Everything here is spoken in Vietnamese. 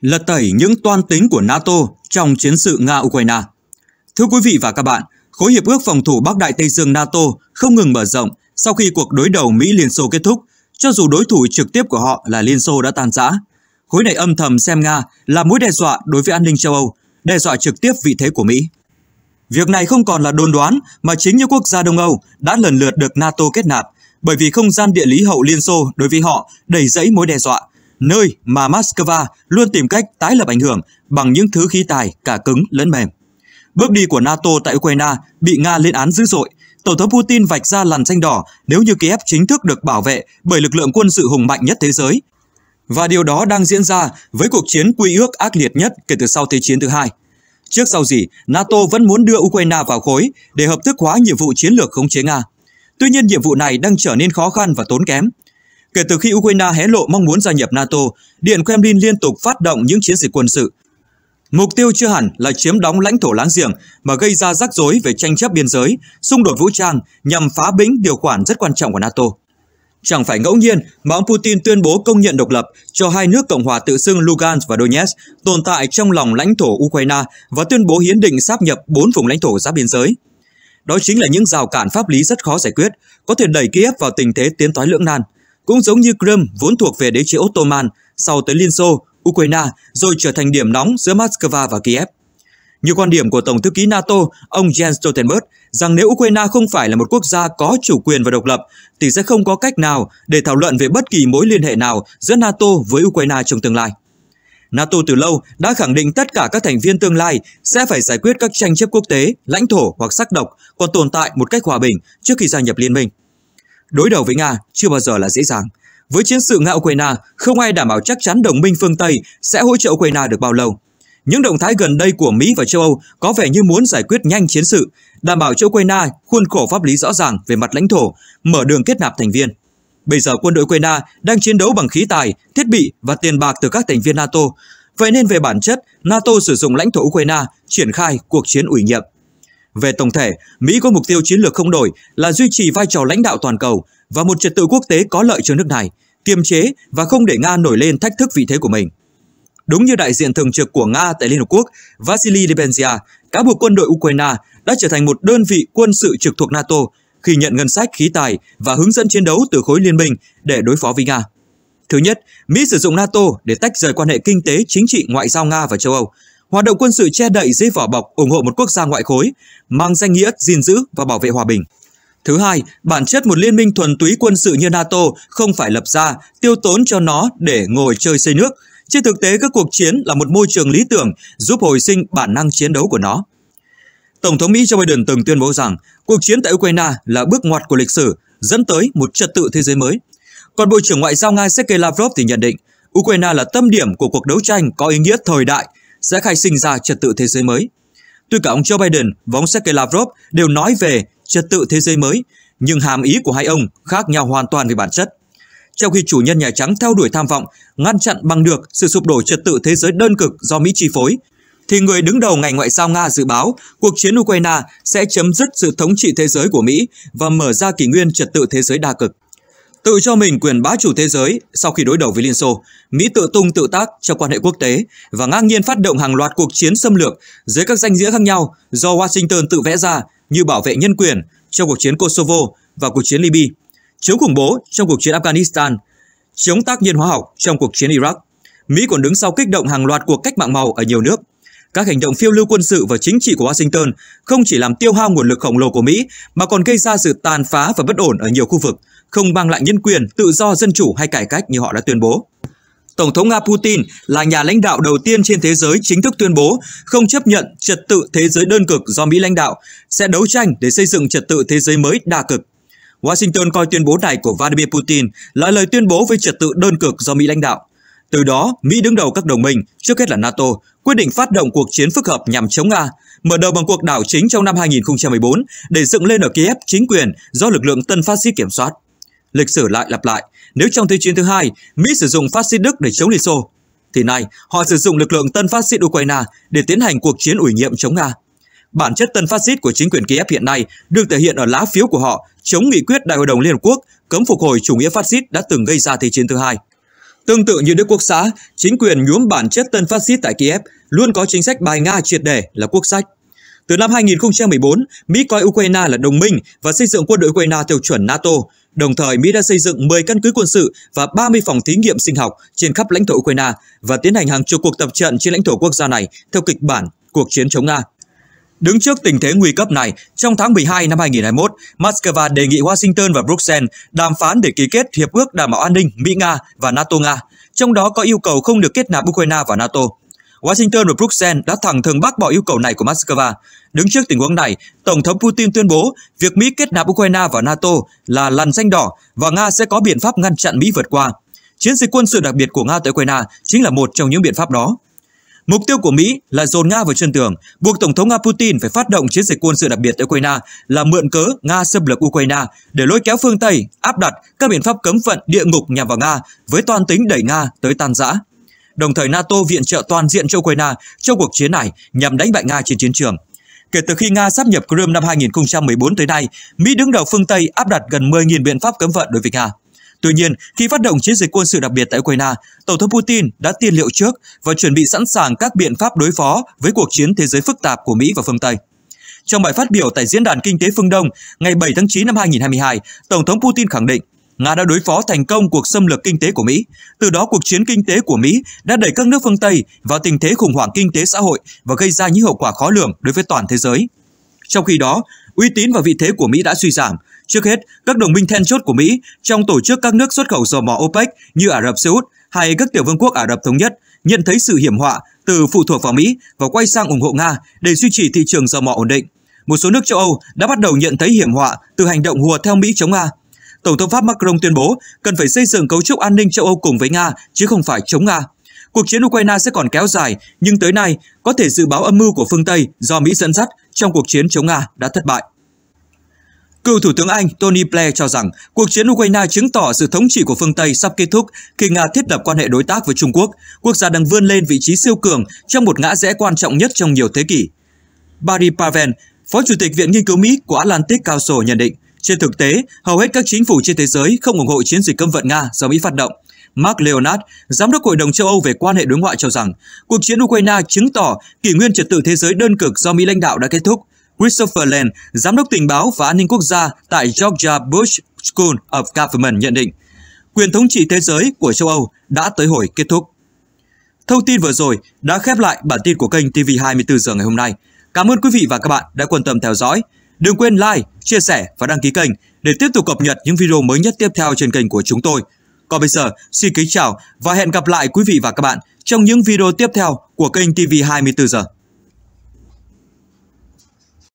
lật tẩy những toan tính của NATO trong chiến sự Nga-Ukraine. Thưa quý vị và các bạn, khối hiệp ước phòng thủ Bắc Đại Tây Dương NATO không ngừng mở rộng sau khi cuộc đối đầu Mỹ-Liên Xô kết thúc, cho dù đối thủ trực tiếp của họ là Liên Xô đã tan rã. Khối này âm thầm xem Nga là mối đe dọa đối với an ninh châu Âu, đe dọa trực tiếp vị thế của Mỹ. Việc này không còn là đồn đoán mà chính những quốc gia Đông Âu đã lần lượt được NATO kết nạp bởi vì không gian địa lý hậu Liên Xô đối với họ đầy dẫy mối đe dọa nơi mà Moscow luôn tìm cách tái lập ảnh hưởng bằng những thứ khí tài cả cứng lẫn mềm. Bước đi của NATO tại Ukraine bị Nga lên án dữ dội. Tổng thống Putin vạch ra làn danh đỏ nếu như Kiev chính thức được bảo vệ bởi lực lượng quân sự hùng mạnh nhất thế giới. Và điều đó đang diễn ra với cuộc chiến quy ước ác liệt nhất kể từ sau Thế chiến thứ hai. Trước sau gì, NATO vẫn muốn đưa Ukraine vào khối để hợp thức hóa nhiệm vụ chiến lược khống chế Nga. Tuy nhiên nhiệm vụ này đang trở nên khó khăn và tốn kém. Kể từ khi Ukraine hé lộ mong muốn gia nhập NATO, Điện Kremlin liên tục phát động những chiến dịch quân sự. Mục tiêu chưa hẳn là chiếm đóng lãnh thổ láng giềng mà gây ra rắc rối về tranh chấp biên giới, xung đột vũ trang nhằm phá bĩnh điều khoản rất quan trọng của NATO. Chẳng phải ngẫu nhiên mà ông Putin tuyên bố công nhận độc lập cho hai nước Cộng hòa tự xưng Lugansk và Donetsk tồn tại trong lòng lãnh thổ Ukraine và tuyên bố hiến định sáp nhập bốn vùng lãnh thổ giáp biên giới. Đó chính là những rào cản pháp lý rất khó giải quyết, có thể đẩy Kiev vào tình thế tiến thoái lưỡng nan – cũng giống như Crimea vốn thuộc về đế chế Ottoman, sau tới Liên Xô, Ukraine rồi trở thành điểm nóng giữa Moscow và Kiev. Như quan điểm của Tổng thư ký NATO, ông Jens Stoltenberg, rằng nếu Ukraine không phải là một quốc gia có chủ quyền và độc lập, thì sẽ không có cách nào để thảo luận về bất kỳ mối liên hệ nào giữa NATO với Ukraine trong tương lai. NATO từ lâu đã khẳng định tất cả các thành viên tương lai sẽ phải giải quyết các tranh chấp quốc tế, lãnh thổ hoặc sắc độc còn tồn tại một cách hòa bình trước khi gia nhập liên minh. Đối đầu với Nga chưa bao giờ là dễ dàng. Với chiến sự Nga Ukraine, không ai đảm bảo chắc chắn đồng minh phương Tây sẽ hỗ trợ Ukraine được bao lâu. Những động thái gần đây của Mỹ và châu Âu có vẻ như muốn giải quyết nhanh chiến sự, đảm bảo cho Ukraine khuôn khổ pháp lý rõ ràng về mặt lãnh thổ, mở đường kết nạp thành viên. Bây giờ quân đội Ukraine đang chiến đấu bằng khí tài, thiết bị và tiền bạc từ các thành viên NATO. Vậy nên về bản chất, NATO sử dụng lãnh thổ Ukraine triển khai cuộc chiến ủy nhiệm. Về tổng thể, Mỹ có mục tiêu chiến lược không đổi là duy trì vai trò lãnh đạo toàn cầu và một trật tự quốc tế có lợi cho nước này, kiềm chế và không để Nga nổi lên thách thức vị thế của mình. Đúng như đại diện thường trực của Nga tại Liên Hợp Quốc, Vasily Nebenzia, cáo buộc quân đội Ukraine đã trở thành một đơn vị quân sự trực thuộc NATO khi nhận ngân sách khí tài và hướng dẫn chiến đấu từ khối liên minh để đối phó với Nga. Thứ nhất, Mỹ sử dụng NATO để tách rời quan hệ kinh tế, chính trị, ngoại giao Nga và châu Âu hoạt động quân sự che đậy dưới vỏ bọc ủng hộ một quốc gia ngoại khối, mang danh nghĩa gìn giữ và bảo vệ hòa bình. Thứ hai, bản chất một liên minh thuần túy quân sự như NATO không phải lập ra, tiêu tốn cho nó để ngồi chơi xây nước. Trên thực tế, các cuộc chiến là một môi trường lý tưởng giúp hồi sinh bản năng chiến đấu của nó. Tổng thống Mỹ Joe Biden từng tuyên bố rằng cuộc chiến tại Ukraine là bước ngoặt của lịch sử, dẫn tới một trật tự thế giới mới. Còn Bộ trưởng Ngoại giao Nga Sergei Lavrov thì nhận định Ukraine là tâm điểm của cuộc đấu tranh có ý nghĩa thời đại sẽ khai sinh ra trật tự thế giới mới. Tuy cả ông Joe Biden và ông Sergei Lavrov đều nói về trật tự thế giới mới, nhưng hàm ý của hai ông khác nhau hoàn toàn về bản chất. Trong khi chủ nhân Nhà Trắng theo đuổi tham vọng ngăn chặn bằng được sự sụp đổ trật tự thế giới đơn cực do Mỹ chi phối, thì người đứng đầu ngành ngoại giao Nga dự báo cuộc chiến Ukraine sẽ chấm dứt sự thống trị thế giới của Mỹ và mở ra kỷ nguyên trật tự thế giới đa cực. Tự cho mình quyền bá chủ thế giới sau khi đối đầu với Liên Xô, Mỹ tự tung tự tác cho quan hệ quốc tế và ngang nhiên phát động hàng loạt cuộc chiến xâm lược dưới các danh nghĩa khác nhau do Washington tự vẽ ra như bảo vệ nhân quyền trong cuộc chiến Kosovo và cuộc chiến Libya, chống khủng bố trong cuộc chiến Afghanistan, chống tác nhân hóa học trong cuộc chiến Iraq. Mỹ còn đứng sau kích động hàng loạt cuộc cách mạng màu ở nhiều nước. Các hành động phiêu lưu quân sự và chính trị của Washington không chỉ làm tiêu hao nguồn lực khổng lồ của Mỹ mà còn gây ra sự tàn phá và bất ổn ở nhiều khu vực, không mang lại nhân quyền, tự do dân chủ hay cải cách như họ đã tuyên bố. Tổng thống Nga Putin là nhà lãnh đạo đầu tiên trên thế giới chính thức tuyên bố không chấp nhận trật tự thế giới đơn cực do Mỹ lãnh đạo, sẽ đấu tranh để xây dựng trật tự thế giới mới đa cực. Washington coi tuyên bố này của Vladimir Putin là lời tuyên bố về trật tự đơn cực do Mỹ lãnh đạo. Từ đó, Mỹ đứng đầu các đồng minh, trước hết là NATO, quyết định phát động cuộc chiến phức hợp nhằm chống Nga, mở đầu bằng cuộc đảo chính trong năm 2014 để dựng lên ở Kiev chính quyền do lực lượng tân phát xít kiểm soát. Lịch sử lại lặp lại, nếu trong Thế chiến thứ hai, Mỹ sử dụng phát xít Đức để chống Liên Xô, thì nay họ sử dụng lực lượng tân phát xít Ukraine để tiến hành cuộc chiến ủy nhiệm chống Nga. Bản chất tân phát xít của chính quyền Kiev hiện nay được thể hiện ở lá phiếu của họ chống nghị quyết Đại hội đồng Liên Hợp Quốc cấm phục hồi chủ nghĩa phát xít đã từng gây ra Thế chiến thứ hai. Tương tự như Đức Quốc xã, chính quyền nhuốm bản chất tân phát xít tại Kiev luôn có chính sách bài Nga triệt để là quốc sách. Từ năm 2014, Mỹ coi Ukraine là đồng minh và xây dựng quân đội Ukraine theo chuẩn NATO, Đồng thời, Mỹ đã xây dựng 10 căn cứ quân sự và 30 phòng thí nghiệm sinh học trên khắp lãnh thổ Ukraine và tiến hành hàng chục cuộc tập trận trên lãnh thổ quốc gia này theo kịch bản cuộc chiến chống Nga. Đứng trước tình thế nguy cấp này, trong tháng 12 năm 2021, Moscow đề nghị Washington và Bruxelles đàm phán để ký kết Hiệp ước Đảm bảo an ninh Mỹ-Nga và NATO-Nga, trong đó có yêu cầu không được kết nạp Ukraine vào NATO. Washington và Bruxelles đã thẳng thừng bác bỏ yêu cầu này của Moscow. Đứng trước tình huống này, Tổng thống Putin tuyên bố việc Mỹ kết nạp Ukraine vào NATO là lằn danh đỏ và Nga sẽ có biện pháp ngăn chặn Mỹ vượt qua. Chiến dịch quân sự đặc biệt của Nga tại Ukraine chính là một trong những biện pháp đó. Mục tiêu của Mỹ là dồn Nga vào chân tường, buộc Tổng thống Nga Putin phải phát động chiến dịch quân sự đặc biệt tại Ukraine là mượn cớ Nga xâm lược Ukraine để lôi kéo phương Tây áp đặt các biện pháp cấm vận địa ngục nhằm vào Nga với toàn tính đẩy Nga tới tan rã. Đồng thời NATO viện trợ toàn diện cho Ukraine trong cuộc chiến này nhằm đánh bại Nga trên chiến trường. Kể từ khi Nga sáp nhập Crimea năm 2014 tới nay, Mỹ đứng đầu phương Tây áp đặt gần 10.000 biện pháp cấm vận đối với Nga. Tuy nhiên, khi phát động chiến dịch quân sự đặc biệt tại Ukraine, Tổng thống Putin đã tiên liệu trước và chuẩn bị sẵn sàng các biện pháp đối phó với cuộc chiến thế giới phức tạp của Mỹ và phương Tây. Trong bài phát biểu tại Diễn đàn Kinh tế Phương Đông ngày 7 tháng 9 năm 2022, Tổng thống Putin khẳng định Nga đã đối phó thành công cuộc xâm lược kinh tế của Mỹ. Từ đó cuộc chiến kinh tế của Mỹ đã đẩy các nước phương Tây vào tình thế khủng hoảng kinh tế xã hội và gây ra những hậu quả khó lường đối với toàn thế giới. Trong khi đó, uy tín và vị thế của Mỹ đã suy giảm. Trước hết, các đồng minh then chốt của Mỹ trong tổ chức các nước xuất khẩu dầu mỏ OPEC như Ả Rập Xê Út hay các tiểu vương quốc Ả Rập Thống Nhất nhận thấy sự hiểm họa từ phụ thuộc vào Mỹ và quay sang ủng hộ Nga để duy trì thị trường dầu mỏ ổn định. Một số nước châu Âu đã bắt đầu nhận thấy hiểm họa từ hành động hùa theo Mỹ chống Nga Tổng thống Pháp Macron tuyên bố cần phải xây dựng cấu trúc an ninh châu Âu cùng với Nga chứ không phải chống Nga. Cuộc chiến Ukraine sẽ còn kéo dài, nhưng tới nay có thể dự báo âm mưu của phương Tây do Mỹ dẫn dắt trong cuộc chiến chống Nga đã thất bại. Cựu Thủ tướng Anh Tony Blair cho rằng cuộc chiến Ukraine chứng tỏ sự thống trị của phương Tây sắp kết thúc khi Nga thiết lập quan hệ đối tác với Trung Quốc, quốc gia đang vươn lên vị trí siêu cường trong một ngã rẽ quan trọng nhất trong nhiều thế kỷ. Barry Paven, Phó Chủ tịch Viện Nghiên cứu Mỹ của Atlantic Council nhận định, trên thực tế, hầu hết các chính phủ trên thế giới không ủng hộ chiến dịch cấm vận Nga do Mỹ phát động. Mark Leonard, Giám đốc Hội đồng châu Âu về quan hệ đối ngoại cho rằng cuộc chiến Ukraine chứng tỏ kỷ nguyên trật tự thế giới đơn cực do Mỹ lãnh đạo đã kết thúc. Christopher Land, Giám đốc tình báo và an ninh quốc gia tại Georgia Bush School of Government nhận định, quyền thống trị thế giới của châu Âu đã tới hồi kết thúc. Thông tin vừa rồi đã khép lại bản tin của kênh TV24 giờ ngày hôm nay. Cảm ơn quý vị và các bạn đã quan tâm theo dõi. Đừng quên like, chia sẻ và đăng ký kênh để tiếp tục cập nhật những video mới nhất tiếp theo trên kênh của chúng tôi. Còn bây giờ, xin kính chào và hẹn gặp lại quý vị và các bạn trong những video tiếp theo của kênh TV 24 giờ.